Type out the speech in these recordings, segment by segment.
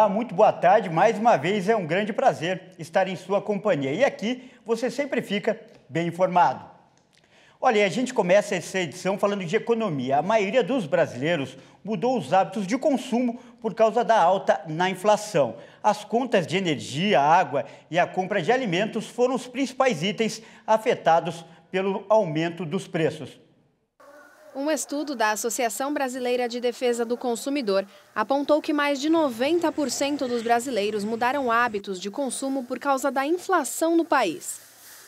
Olá, muito boa tarde. Mais uma vez é um grande prazer estar em sua companhia. E aqui você sempre fica bem informado. Olha, a gente começa essa edição falando de economia. A maioria dos brasileiros mudou os hábitos de consumo por causa da alta na inflação. As contas de energia, água e a compra de alimentos foram os principais itens afetados pelo aumento dos preços. Um estudo da Associação Brasileira de Defesa do Consumidor apontou que mais de 90% dos brasileiros mudaram hábitos de consumo por causa da inflação no país.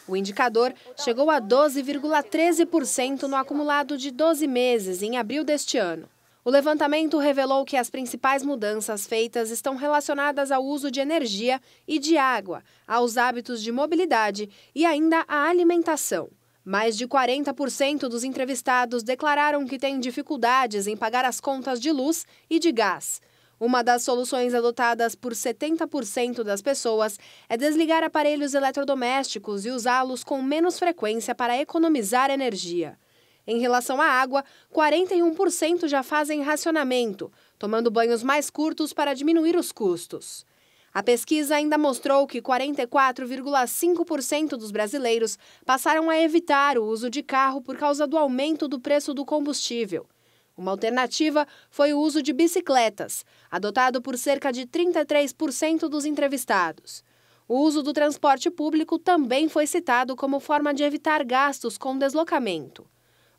O indicador chegou a 12,13% no acumulado de 12 meses em abril deste ano. O levantamento revelou que as principais mudanças feitas estão relacionadas ao uso de energia e de água, aos hábitos de mobilidade e ainda à alimentação. Mais de 40% dos entrevistados declararam que têm dificuldades em pagar as contas de luz e de gás. Uma das soluções adotadas por 70% das pessoas é desligar aparelhos eletrodomésticos e usá-los com menos frequência para economizar energia. Em relação à água, 41% já fazem racionamento, tomando banhos mais curtos para diminuir os custos. A pesquisa ainda mostrou que 44,5% dos brasileiros passaram a evitar o uso de carro por causa do aumento do preço do combustível. Uma alternativa foi o uso de bicicletas, adotado por cerca de 33% dos entrevistados. O uso do transporte público também foi citado como forma de evitar gastos com deslocamento.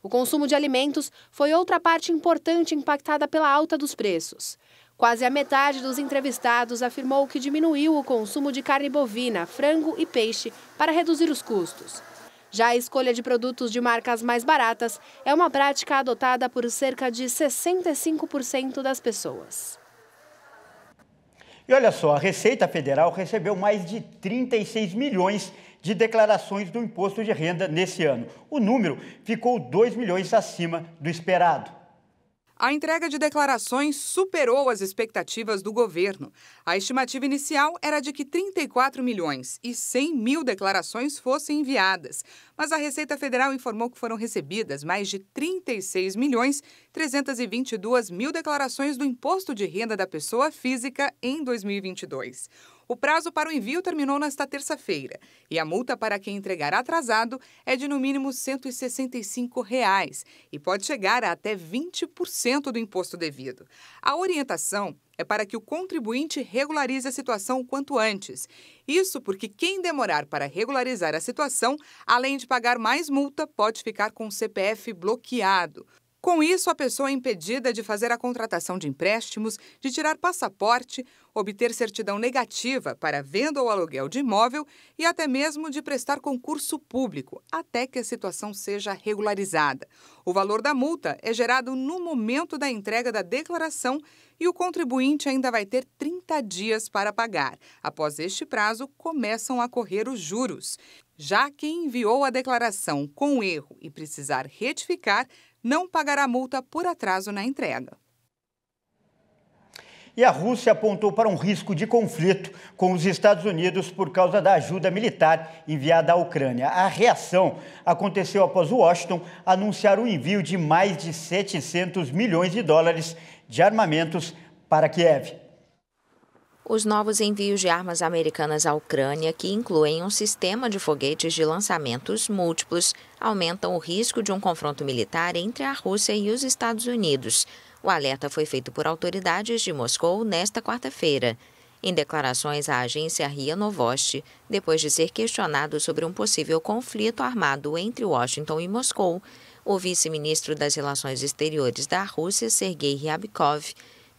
O consumo de alimentos foi outra parte importante impactada pela alta dos preços. Quase a metade dos entrevistados afirmou que diminuiu o consumo de carne bovina, frango e peixe para reduzir os custos. Já a escolha de produtos de marcas mais baratas é uma prática adotada por cerca de 65% das pessoas. E olha só, a Receita Federal recebeu mais de 36 milhões de declarações do imposto de renda nesse ano. O número ficou 2 milhões acima do esperado. A entrega de declarações superou as expectativas do governo. A estimativa inicial era de que 34 milhões e 100 mil declarações fossem enviadas, mas a Receita Federal informou que foram recebidas mais de 36 milhões 322 mil declarações do imposto de renda da pessoa física em 2022. O prazo para o envio terminou nesta terça-feira e a multa para quem entregar atrasado é de no mínimo R$ 165 e pode chegar a até 20% do imposto devido. A orientação é para que o contribuinte regularize a situação o quanto antes. Isso porque quem demorar para regularizar a situação, além de pagar mais multa, pode ficar com o CPF bloqueado. Com isso, a pessoa é impedida de fazer a contratação de empréstimos, de tirar passaporte, obter certidão negativa para venda ou aluguel de imóvel e até mesmo de prestar concurso público, até que a situação seja regularizada. O valor da multa é gerado no momento da entrega da declaração e o contribuinte ainda vai ter 30 dias para pagar. Após este prazo, começam a correr os juros. Já quem enviou a declaração com erro e precisar retificar, não pagará multa por atraso na entrega. E a Rússia apontou para um risco de conflito com os Estados Unidos por causa da ajuda militar enviada à Ucrânia. A reação aconteceu após Washington anunciar o envio de mais de 700 milhões de dólares de armamentos para Kiev. Os novos envios de armas americanas à Ucrânia, que incluem um sistema de foguetes de lançamentos múltiplos, aumentam o risco de um confronto militar entre a Rússia e os Estados Unidos. O alerta foi feito por autoridades de Moscou nesta quarta-feira. Em declarações à agência RIA Novosti, depois de ser questionado sobre um possível conflito armado entre Washington e Moscou, o vice-ministro das Relações Exteriores da Rússia, Sergei Ryabkov,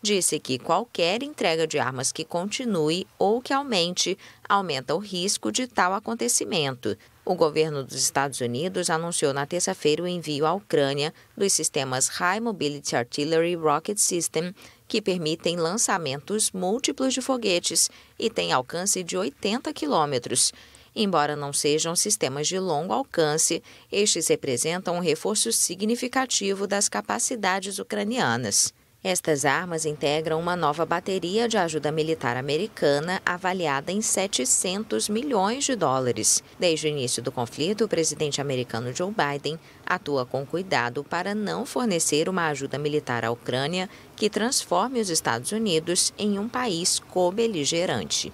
disse que qualquer entrega de armas que continue ou que aumente aumenta o risco de tal acontecimento. O governo dos Estados Unidos anunciou na terça-feira o envio à Ucrânia dos sistemas High Mobility Artillery Rocket System, que permitem lançamentos múltiplos de foguetes e têm alcance de 80 quilômetros. Embora não sejam sistemas de longo alcance, estes representam um reforço significativo das capacidades ucranianas. Estas armas integram uma nova bateria de ajuda militar americana avaliada em 700 milhões de dólares. Desde o início do conflito, o presidente americano Joe Biden atua com cuidado para não fornecer uma ajuda militar à Ucrânia que transforme os Estados Unidos em um país cobeligerante.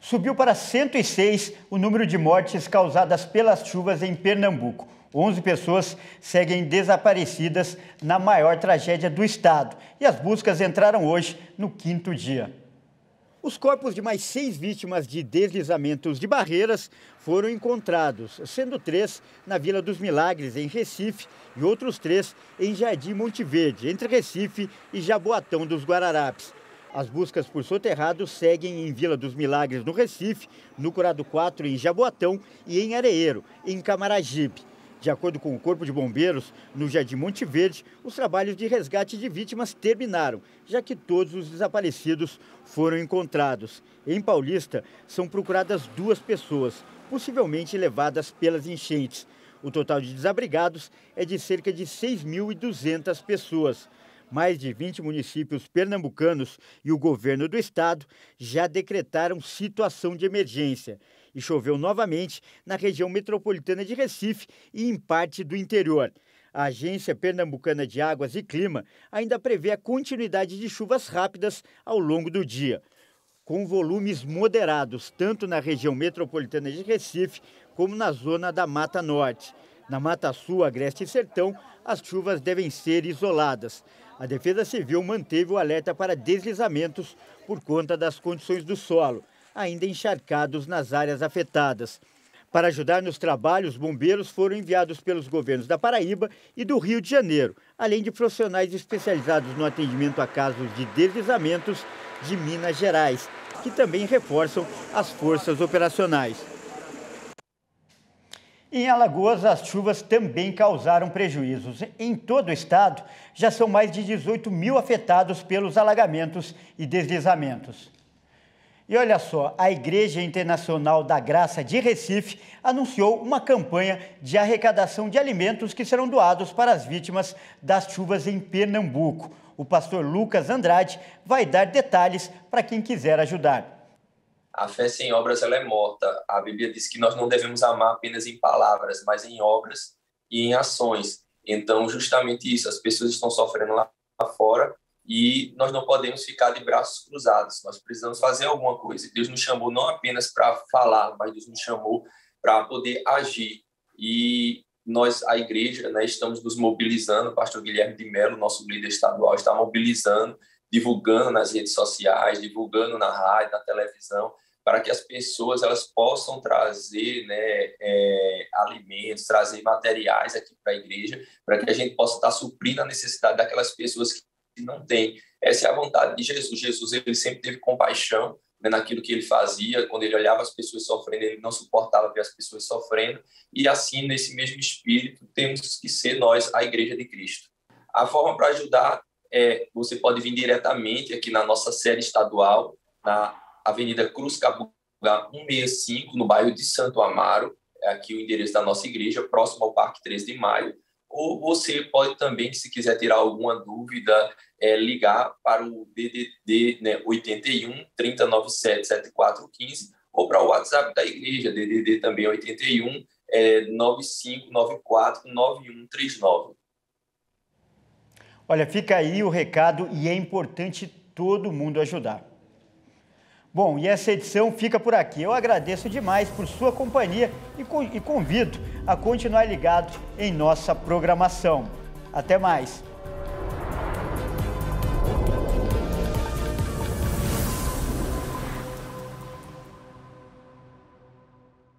Subiu para 106 o número de mortes causadas pelas chuvas em Pernambuco. 11 pessoas seguem desaparecidas na maior tragédia do estado e as buscas entraram hoje no quinto dia. Os corpos de mais seis vítimas de deslizamentos de barreiras foram encontrados, sendo três na Vila dos Milagres, em Recife, e outros três em Jardim Monte Verde, entre Recife e Jaboatão dos Guararapes. As buscas por soterrados seguem em Vila dos Milagres, no Recife, no Curado 4, em Jaboatão, e em Areeiro, em Camaragibe. De acordo com o Corpo de Bombeiros, no Jardim Monte Verde, os trabalhos de resgate de vítimas terminaram, já que todos os desaparecidos foram encontrados. Em Paulista, são procuradas duas pessoas, possivelmente levadas pelas enchentes. O total de desabrigados é de cerca de 6.200 pessoas. Mais de 20 municípios pernambucanos e o governo do estado já decretaram situação de emergência e choveu novamente na região metropolitana de Recife e em parte do interior. A Agência Pernambucana de Águas e Clima ainda prevê a continuidade de chuvas rápidas ao longo do dia, com volumes moderados tanto na região metropolitana de Recife como na zona da Mata Norte. Na Mata Sul, Agreste e Sertão, as chuvas devem ser isoladas. A Defesa Civil manteve o alerta para deslizamentos por conta das condições do solo ainda encharcados nas áreas afetadas. Para ajudar nos trabalhos, bombeiros foram enviados pelos governos da Paraíba e do Rio de Janeiro, além de profissionais especializados no atendimento a casos de deslizamentos de Minas Gerais, que também reforçam as forças operacionais. Em Alagoas, as chuvas também causaram prejuízos. Em todo o estado, já são mais de 18 mil afetados pelos alagamentos e deslizamentos. E olha só, a Igreja Internacional da Graça de Recife anunciou uma campanha de arrecadação de alimentos que serão doados para as vítimas das chuvas em Pernambuco. O pastor Lucas Andrade vai dar detalhes para quem quiser ajudar. A fé sem obras ela é morta. A Bíblia diz que nós não devemos amar apenas em palavras, mas em obras e em ações. Então, justamente isso, as pessoas estão sofrendo lá fora e nós não podemos ficar de braços cruzados, nós precisamos fazer alguma coisa. Deus nos chamou não apenas para falar, mas Deus nos chamou para poder agir. E nós, a igreja, né, estamos nos mobilizando, o pastor Guilherme de Mello, nosso líder estadual, está mobilizando, divulgando nas redes sociais, divulgando na rádio, na televisão, para que as pessoas elas possam trazer né, é, alimentos, trazer materiais aqui para a igreja, para que a gente possa estar tá suprindo a necessidade daquelas pessoas que não tem. Essa é a vontade de Jesus. Jesus ele sempre teve compaixão né, naquilo que ele fazia, quando ele olhava as pessoas sofrendo, ele não suportava ver as pessoas sofrendo. E assim, nesse mesmo espírito, temos que ser nós a Igreja de Cristo. A forma para ajudar é você pode vir diretamente aqui na nossa sede estadual, na Avenida Cruz Cabugá 165, no bairro de Santo Amaro, é aqui o endereço da nossa igreja, próximo ao Parque 13 de Maio ou você pode também, se quiser tirar alguma dúvida, é, ligar para o DDD né, 81 3097 7415 ou para o WhatsApp da igreja, DDD também 81 é, 9594 9139. Olha, fica aí o recado e é importante todo mundo ajudar. Bom, e essa edição fica por aqui. Eu agradeço demais por sua companhia e convido a continuar ligado em nossa programação. Até mais!